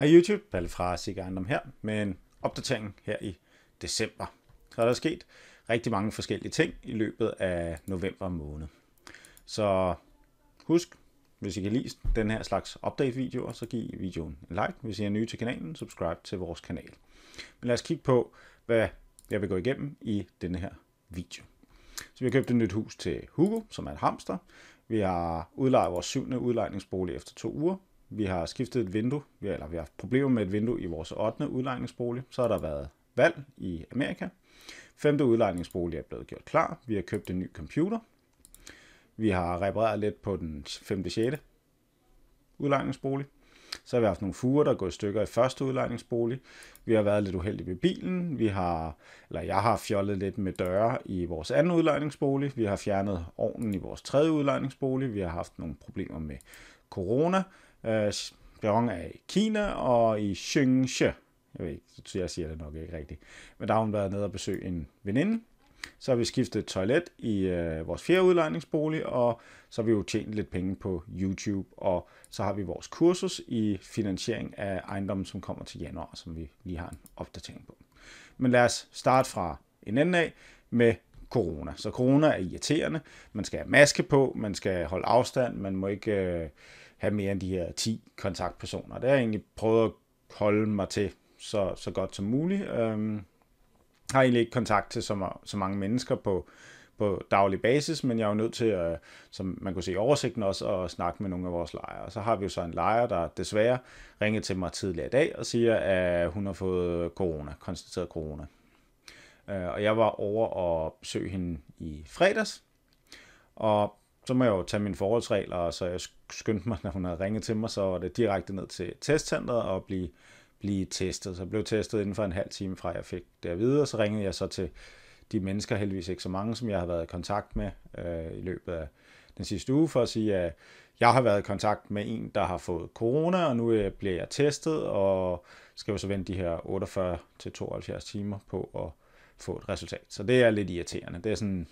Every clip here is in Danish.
af YouTube. Palle fra Sikker Ejendom her med en opdatering her i december. Så er der sket rigtig mange forskellige ting i løbet af november måned. Så husk, hvis I kan lide den her slags update-videoer, så giv videoen en like. Hvis I er nye til kanalen, subscribe til vores kanal. Men lad os kigge på, hvad jeg vil gå igennem i denne her video. Så vi har købt et nyt hus til Hugo, som er en hamster. Vi har udlejet vores syvende udlejningsbolig efter to uger. Vi har skiftet et vindue, eller vi har haft problemer med et vindue i vores 8. udlejningsbolig. Så har der været valg i Amerika. 5. udlejningsbolig er blevet gjort klar. Vi har købt en ny computer. Vi har repareret lidt på den 5. 6. udlejningsbolig. Så har vi haft nogle fuger, der er gået i stykker i første udlejningsbolig. Vi har været lidt uheldige ved bilen. Vi har, eller jeg har fjollet lidt med døre i vores anden udlejningsbolig. Vi har fjernet ovnen i vores tredje udlejningsbolig. Vi har haft nogle problemer med corona. Øh, Xiong er i Kina, og i Xinjiang. jeg ved ikke, så jeg siger det nok ikke rigtigt, men der har hun været nede og besøge en veninde. Så har vi skiftet toilet i øh, vores fjerde udlejningsbolig, og så har vi jo tjent lidt penge på YouTube, og så har vi vores kursus i finansiering af ejendommen, som kommer til januar, som vi lige har en opdatering på. Men lad os starte fra en ende af med corona. Så corona er irriterende. Man skal have maske på, man skal holde afstand, man må ikke øh, have mere end de her 10 kontaktpersoner. Det har jeg egentlig prøvet at holde mig til så, så godt som muligt. Øhm, har egentlig ikke kontakt til så, så mange mennesker på, på daglig basis, men jeg er jo nødt til, at, som man kunne se i oversigten også, at snakke med nogle af vores lejere. Så har vi jo så en lejer, der desværre ringede til mig tidligere i dag og siger, at hun har fået corona, konstateret corona. Øh, og jeg var over og besøge hende i fredags, og så må jeg jo tage mine forholdsregler, så jeg skyndte mig, når hun havde ringet til mig, så var det direkte ned til testcenteret og blive, blive testet. Så jeg blev testet inden for en halv time fra jeg fik det at vide, og så ringede jeg så til de mennesker, heldigvis ikke så mange, som jeg har været i kontakt med øh, i løbet af den sidste uge, for at sige, at jeg har været i kontakt med en, der har fået corona, og nu øh, bliver jeg testet, og skal jo så vente de her 48-72 timer på at få et resultat. Så det er lidt irriterende. Det er sådan,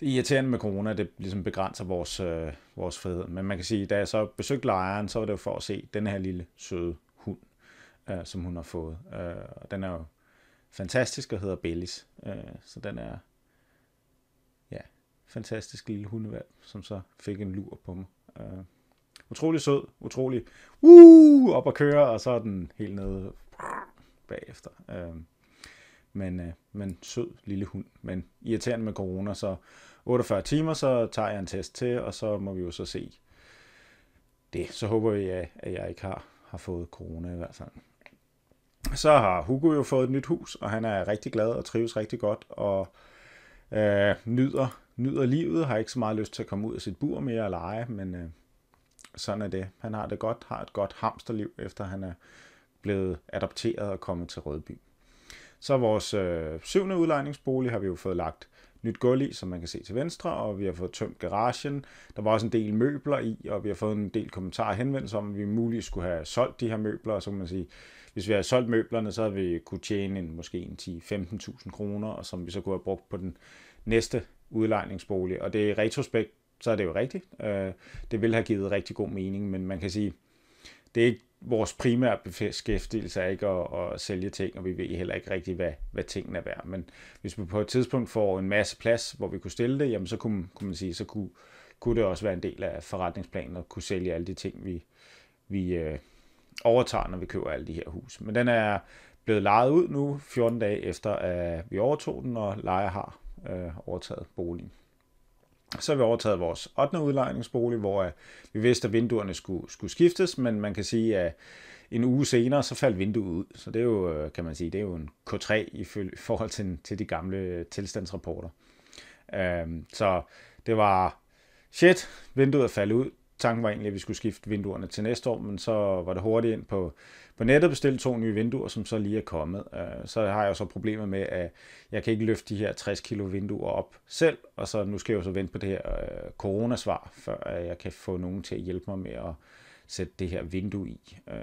det er irriterende med corona, det ligesom begrænser vores, øh, vores frihed. Men man kan sige, da jeg så besøgte lejren, så var det jo for at se den her lille søde hund, øh, som hun har fået. Øh, og den er jo fantastisk og hedder Bellis. Øh, så den er, ja, fantastisk lille hundevalg, som så fik en lur på mig. Øh, utrolig sød, utrolig uh, op at køre, og så er den helt nede bagefter. Øh, men, øh, men sød lille hund. Men irriterende med corona, så 48 timer, så tager jeg en test til, og så må vi jo så se det. Så håber vi, at jeg ikke har, har fået corona i hvert fald. Så har Hugo jo fået et nyt hus, og han er rigtig glad og trives rigtig godt, og øh, nyder, nyder livet, har ikke så meget lyst til at komme ud af sit bur mere og lege, men øh, sådan er det. Han har det godt, har et godt hamsterliv, efter han er blevet adopteret og kommet til Rødby. Så vores øh, syvende udlejningsbolig har vi jo fået lagt nyt gulv i, som man kan se til venstre, og vi har fået tømt garagen. Der var også en del møbler i, og vi har fået en del kommentarer og henvendelser om, at vi muligvis skulle have solgt de her møbler, og så kan man sige, hvis vi havde solgt møblerne, så havde vi kunne tjene en, måske en 10-15.000 kroner, og som vi så kunne have brugt på den næste udlejningsbolig. Og det er retrospekt, så er det jo rigtigt. Øh, det ville have givet rigtig god mening, men man kan sige, at det er ikke vores primære beskæftigelse er ikke at, at sælge ting, og vi ved heller ikke rigtig, hvad, hvad tingene er værd. Men hvis vi på et tidspunkt får en masse plads, hvor vi kunne stille det, jamen så kunne, kunne man sige, så kunne, kunne det også være en del af forretningsplanen at kunne sælge alle de ting, vi, vi øh, overtager, når vi køber alle de her hus. Men den er blevet lejet ud nu, 14 dage efter, at vi overtog den, og lejer har øh, overtaget boligen. Så har vi overtaget vores 8. udlejningsbolig, hvor øh, vi vidste, at vinduerne skulle, skulle skiftes, men man kan sige, at en uge senere, så faldt vinduet ud. Så det er jo, øh, kan man sige, det er jo en K3 i forhold til, til de gamle tilstandsrapporter. Øhm, så det var, shit, vinduet er faldet ud, tanken var egentlig, at vi skulle skifte vinduerne til næste år, men så var det hurtigt ind på, på nettet bestille to nye vinduer, som så lige er kommet. Øh, så har jeg så problemer med, at jeg kan ikke løfte de her 60 kilo vinduer op selv, og så nu skal jeg jo så vente på det her øh, coronasvar, før jeg kan få nogen til at hjælpe mig med at sætte det her vindue i. Øh,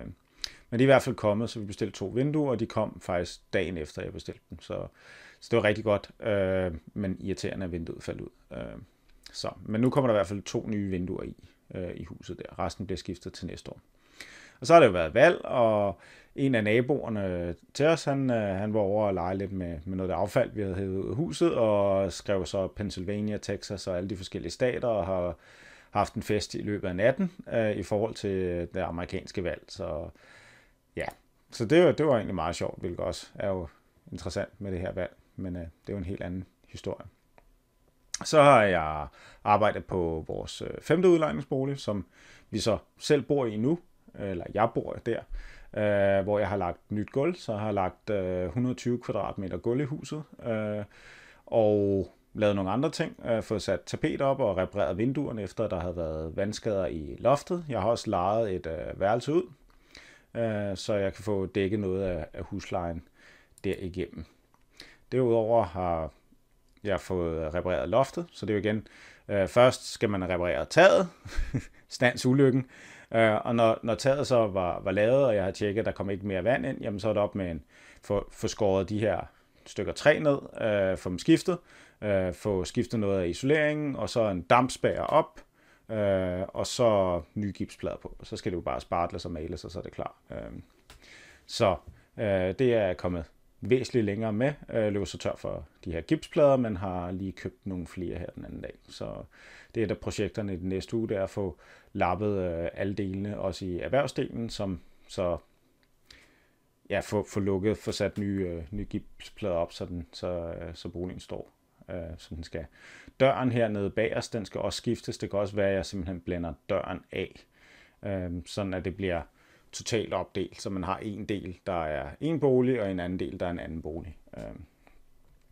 men de er i hvert fald kommet, så vi bestilte to vinduer, og de kom faktisk dagen efter, jeg bestilte dem. Så, så det var rigtig godt, øh, men irriterende, at vinduet faldt ud. Øh, så, men nu kommer der i hvert fald to nye vinduer i, øh, i huset der. Resten bliver skiftet til næste år. Og så har det jo været valg, og en af naboerne til os, han, øh, han var over og lege lidt med, med noget af affald, vi havde hævet ud af huset, og skrev så Pennsylvania, Texas og alle de forskellige stater, og har haft en fest i løbet af natten øh, i forhold til det amerikanske valg. Så ja, så det, var, det var egentlig meget sjovt, hvilket også er jo interessant med det her valg, men øh, det er jo en helt anden historie. Så har jeg arbejdet på vores øh, femte udlejningsbolig, som vi så selv bor i nu, eller jeg bor der, øh, hvor jeg har lagt nyt gulv, så har lagt øh, 120 kvadratmeter gulv i huset, øh, og lavet nogle andre ting, øh, fået sat tapet op og repareret vinduerne, efter der havde været vandskader i loftet. Jeg har også lejet et øh, værelse ud, øh, så jeg kan få dækket noget af, af huslejen derigennem. Derudover har jeg har fået øh, repareret loftet, så det er jo igen, øh, først skal man reparere taget, stands ulykken, øh, og når, når taget så var, var lavet, og jeg har tjekket, at der kom ikke mere vand ind, jamen så er det op med en, få, få skåret de her stykker træ ned, øh, få dem skiftet, øh, få skiftet noget af isoleringen, og så en dampspager op, øh, og så nye gipsplader på. Så skal det jo bare spartles og males, og så er det klar. Øh, så øh, det er kommet væsentligt længere med. Jeg øh, løber så tør for de her gipsplader, men har lige købt nogle flere her den anden dag. Så det er et af projekterne i den næste uge, det er at få lappet øh, alle delene, også i erhvervsdelen, som så ja, få, få lukket, få sat nye, øh, nye gipsplader op, så, den, så, så boligen står øh, som den skal. Døren hernede os, den skal også skiftes. Det kan også være, at jeg simpelthen blænder døren af, øh, sådan at det bliver totalt opdelt, så man har en del, der er en bolig, og en anden del, der er en anden bolig. Øh,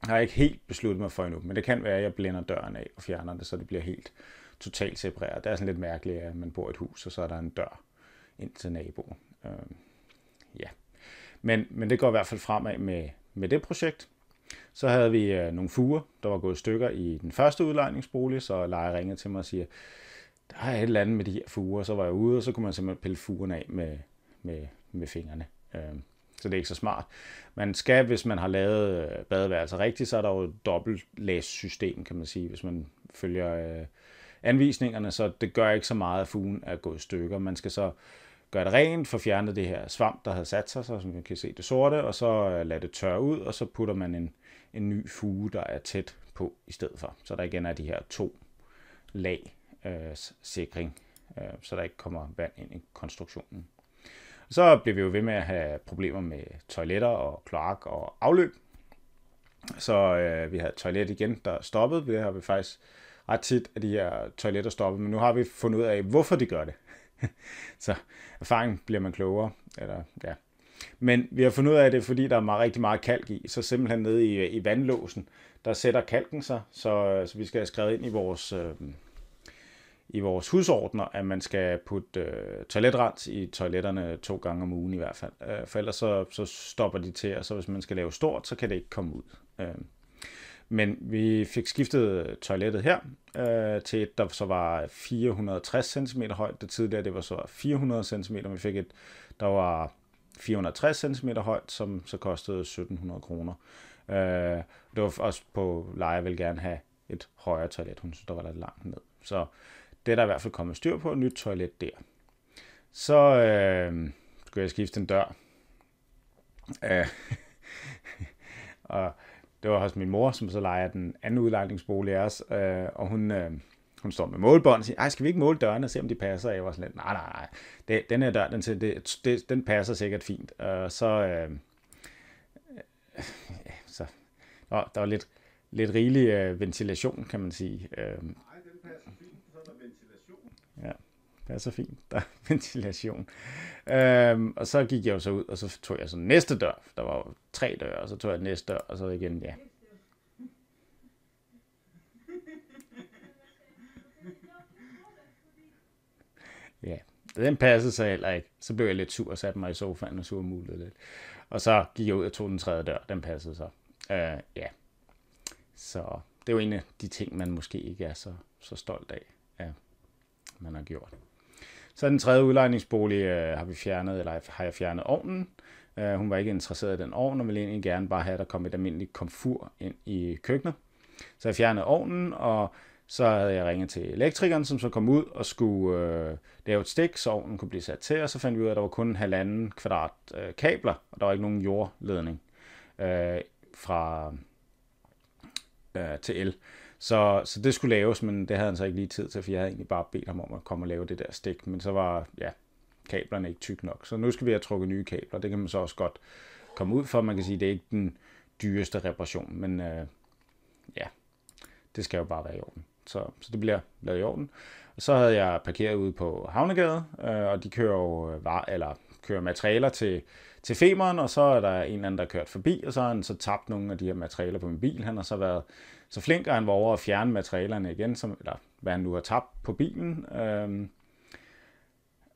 har jeg ikke helt besluttet mig for endnu, men det kan være, at jeg blænder døren af og fjerner det, så det bliver helt totalt separeret. Det er sådan lidt mærkeligt, at man bor i et hus, og så er der en dør ind til naboen. Øh, ja. Men, men det går i hvert fald fremad med, med det projekt. Så havde vi øh, nogle fuger, der var gået stykker i den første udlejningsbolig, så lejer ringede til mig og siger, der er et eller andet med de her fuger, så var jeg ude, og så kunne man simpelthen pille fugerne af med, med, med fingrene. Øhm, så det er ikke så smart. Man skal, hvis man har lavet øh, badeværelser rigtigt, så er der jo et dobbeltlæssystem, kan man sige, hvis man følger øh, anvisningerne, så det gør ikke så meget, at fugen er gået i stykker. Man skal så gøre det rent, få fjernet det her svamp, der havde sat sig, så som vi kan se det sorte, og så øh, lade det tørre ud, og så putter man en, en ny fuge, der er tæt på i stedet for. Så der igen er de her to lag øh, sikring, øh, så der ikke kommer vand ind i konstruktionen. Så blev vi jo ved med at have problemer med toiletter og kloak og afløb. Så øh, vi havde et toilet igen, der stoppede. Det har vi faktisk ret tit, at de her toiletter stoppet, men nu har vi fundet ud af, hvorfor de gør det. så erfaring bliver man klogere. Eller, ja. Men vi har fundet ud af, at det er fordi, der er meget, rigtig meget kalk i, så simpelthen nede i, i vandlåsen, der sætter kalken sig, så, øh, så vi skal have skrevet ind i vores, øh, i vores husordner, at man skal putte øh, toiletrens i toiletterne to gange om ugen i hvert fald. Øh, for ellers så, så stopper de til, og så hvis man skal lave stort, så kan det ikke komme ud. Øh. Men vi fik skiftet toilettet her øh, til et, der så var 460 cm højt. Det tidligere, det var så 400 cm. Vi fik et, der var 460 cm højt, som så kostede 1700 kroner. Øh, det var også på leje, jeg ville gerne have et højere toilet. Hun synes, der var lidt langt ned. Så det er der i hvert fald kommet styr på. et Nyt toilet der. Så øh, skulle jeg skifte en dør. Øh, og det var hos min mor, som så leger den anden udlejningsbolig af os. Øh, og hun, øh, hun står med målbånd og siger, ej, skal vi ikke måle dørene og se, om de passer? jeg var sådan lidt, nej, nej, nej. Det, den her dør, den, det, det, den passer sikkert fint. Øh, så, øh, så Nå, der var lidt, lidt rigelig øh, ventilation, kan man sige. Øh, det er så fint, der er ventilation. Øhm, og så gik jeg jo så ud, og så tog jeg så næste dør. Der var jo tre døre, og så tog jeg næste dør, og så igen, ja. Ja, den passede så heller ikke. Så blev jeg lidt sur og satte mig i sofaen og surmulede lidt. Og så gik jeg ud og tog den tredje dør, den passede så. Øh, ja, så det er jo en af de ting, man måske ikke er så, så stolt af, at man har gjort. Så den tredje udlejningsbolig øh, har vi fjernet, eller har jeg fjernet ovnen. Øh, hun var ikke interesseret i den ovn, og ville egentlig gerne bare have, at der kom et almindeligt komfur ind i køkkenet. Så jeg fjernede ovnen, og så havde jeg ringet til elektrikeren, som så kom ud og skulle øh, lave et stik, så ovnen kunne blive sat til, og så fandt vi ud af, at der var kun en halvanden kvadrat øh, kabler, og der var ikke nogen jordledning øh, fra øh, til el. Så, så det skulle laves, men det havde han så ikke lige tid til, for jeg havde egentlig bare bedt ham om at komme og lave det der stik, men så var ja, kablerne ikke tyk nok. Så nu skal vi have trukket nye kabler, det kan man så også godt komme ud for. Man kan sige, at det er ikke den dyreste reparation, men øh, ja, det skal jo bare være i orden. Så, så det bliver lavet i orden. Og så havde jeg parkeret ude på Havnegade, øh, og de kører jo øh, var, eller kører materialer til, til femeren, og så er der en eller anden, der har kørt forbi, og så har han så tabt nogle af de her materialer på min bil. Han har så været så flinker han var over at fjerne materialerne igen, som, eller hvad han nu har tabt på bilen. Øh,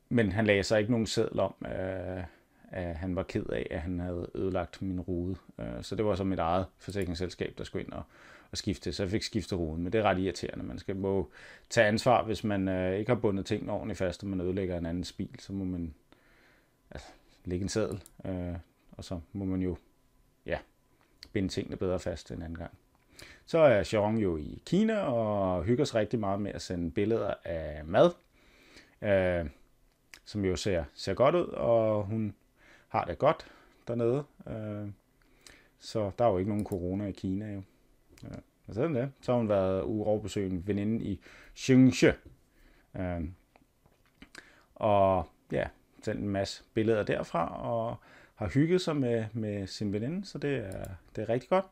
men han lagde sig ikke nogen seddel om, øh, at han var ked af, at han havde ødelagt min rude. Øh, så det var så mit eget forsikringsselskab, der skulle ind og, og skifte. Så jeg fik skiftet ruden, men det er ret irriterende. Man skal må tage ansvar, hvis man øh, ikke har bundet ting ordentligt fast, og man ødelægger en andens bil, så må man altså, lægge en seddel, øh, og så må man jo ja, binde tingene bedre fast en anden gang. Så er Sharon jo i Kina og hygger sig rigtig meget med at sende billeder af mad, øh, som jo ser, ser godt ud, og hun har det godt dernede. Øh, så der er jo ikke nogen corona i Kina jo. Ja, og sådan det. Så har hun været ude over besøg en veninde i Xingxie. Øh, og ja, sendt en masse billeder derfra, og har hygget sig med, med sin veninde, så det er, det er rigtig godt.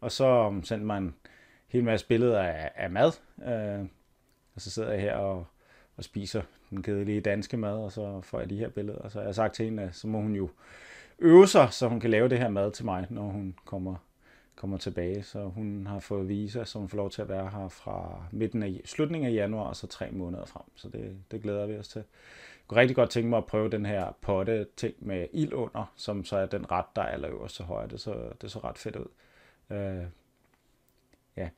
Og så sendte man en hel masse billeder af, af mad. Øh, og så sidder jeg her og, og spiser den kedelige danske mad, og så får jeg de her billeder. Og så har jeg sagt til hende, at så må hun jo øve sig, så hun kan lave det her mad til mig, når hun kommer, kommer tilbage. Så hun har fået visa, så hun får lov til at være her fra midten af, slutningen af januar og så tre måneder frem. Så det, det glæder vi os til. Jeg kunne rigtig godt tænke mig at prøve den her potte-ting med ild under, som så er den ret, der er allerøverst til højre. Det så, det så ret fedt ud. Øh, ja,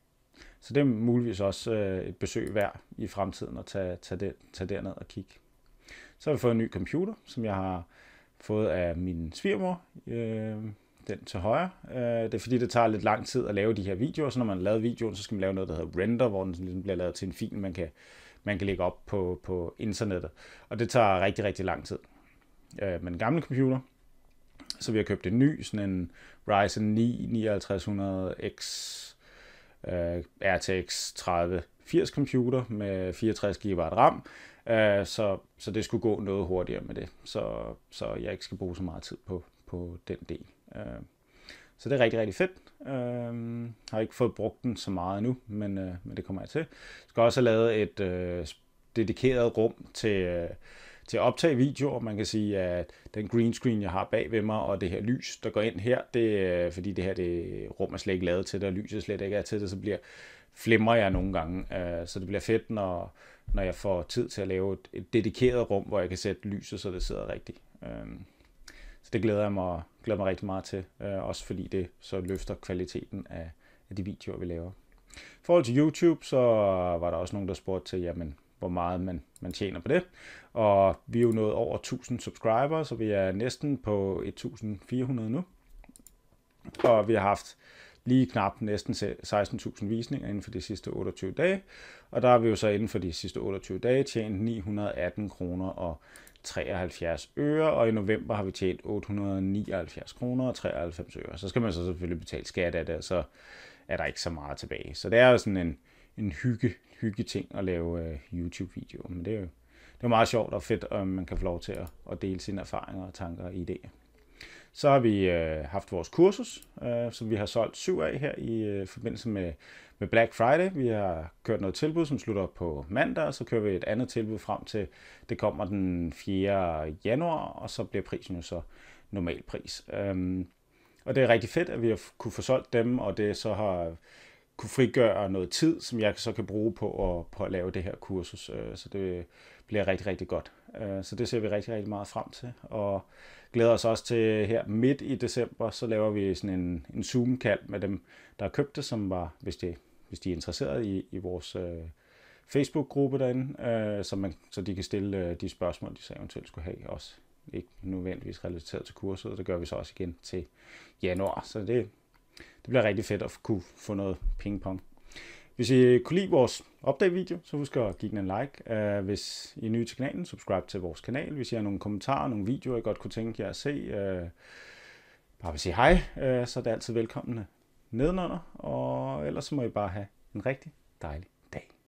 så det er muligvis også øh, et besøg værd i fremtiden at tage, tage, det, tage derned og kigge. Så har vi fået en ny computer, som jeg har fået af min svigermor. Øh, den til højre. Øh, det er fordi, det tager lidt lang tid at lave de her videoer, så når man har lavet videoen, så skal man lave noget, der hedder render, hvor den ligesom bliver lavet til en fil, man kan, man kan lægge op på, på internettet. Og det tager rigtig, rigtig lang tid. Øh, med den gamle computer, så vi har købt en ny, sådan en Ryzen 9 5900X uh, RTX 3080 computer med 64 GB RAM, Uh, så, så det skulle gå noget hurtigere med det, så, så jeg ikke skal bruge så meget tid på, på den del. Uh, så det er rigtig, rigtig fedt. Øh, har ikke fået brugt den så meget endnu, men, øh, men det kommer jeg til. Jeg skal også have lavet et øh, dedikeret rum til... Øh, til at optage videoer. Man kan sige, at den green screen, jeg har bag ved mig, og det her lys, der går ind her, det, øh, fordi det her det rum er slet ikke lavet til det, og lyset slet ikke er til det, så bliver flimmer jeg nogle gange. Øh, så det bliver fedt, når, når jeg får tid til at lave et, et dedikeret rum, hvor jeg kan sætte lyset, så det sidder rigtigt. Øh, så det glæder jeg mig, glæder mig rigtig meget til, også fordi det så løfter kvaliteten af, af de videoer, vi laver. I forhold til YouTube, så var der også nogen, der spurgte til, jamen, hvor meget man, man tjener på det. Og vi er jo nået over 1000 subscribers, så vi er næsten på 1400 nu. Og vi har haft lige knap næsten 16.000 visninger inden for de sidste 28 dage. Og der har vi jo så inden for de sidste 28 dage tjent 918 kroner og 73 øre, og i november har vi tjent 879 kroner og 93 øre. Så skal man så selvfølgelig betale skat af det, og så er der ikke så meget tilbage. Så det er jo sådan en, en hygge hyggeting at lave øh, YouTube-videoer. Men det er jo det er meget sjovt og fedt, om man kan få lov til at, at dele sine erfaringer og tanker og idéer. Så har vi øh, haft vores kursus, øh, som vi har solgt syv af her i øh, forbindelse med, med Black Friday. Vi har kørt noget tilbud, som slutter på mandag, og så kører vi et andet tilbud frem til, det kommer den 4. januar, og så bliver prisen jo så normal pris. Øhm, og det er rigtig fedt, at vi har kunne få solgt dem, og det så har kunne frigøre noget tid, som jeg så kan bruge på at, på at lave det her kursus. Øh, så det bliver rigtig, rigtig godt. Øh, så det ser vi rigtig, rigtig meget frem til. Og glæder os også til her midt i december, så laver vi sådan en, en Zoom-kald med dem, der har købt det, som var, hvis, de, hvis de er interesseret i, i vores øh, Facebook-gruppe derinde, øh, så, man, så de kan stille øh, de spørgsmål, de så eventuelt skulle have også. Ikke nødvendigvis relateret til kurset, det gør vi så også igen til januar. Så det, det bliver rigtig fedt at kunne få noget pingpong. Hvis I kunne lide vores opdag video så husk at give den en like. Øh, hvis I er nye til kanalen, subscribe til vores kanal. Hvis I har nogle kommentarer, nogle videoer, I godt kunne tænke jer at se, øh, bare vil sige hej, øh, så er det altid velkomne nedenunder. Og ellers så må I bare have en rigtig dejlig